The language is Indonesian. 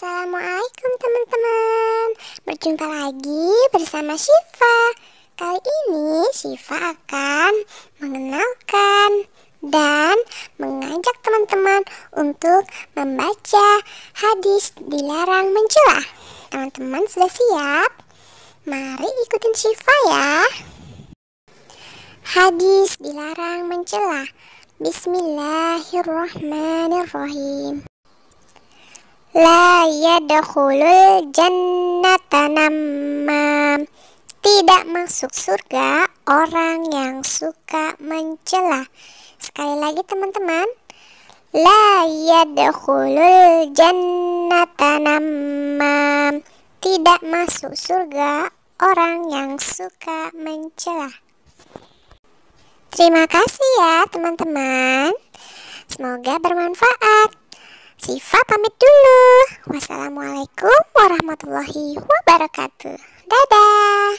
Assalamualaikum teman-teman Berjumpa lagi bersama Syifa Kali ini Syifa akan mengenalkan dan mengajak teman-teman untuk membaca hadis dilarang mencela Teman-teman sudah siap? Mari ikutin Syifa ya Hadis dilarang mencela Bismillahirrahmanirrahim la yadkhulul jannata namam tidak masuk surga orang yang suka mencela sekali lagi teman-teman la yadkhulul jannata namam tidak masuk surga orang yang suka mencela terima kasih ya teman-teman semoga bermanfaat Siva pamit dulu. Wassalamualaikum warahmatullahi wabarakatuh. Dadah.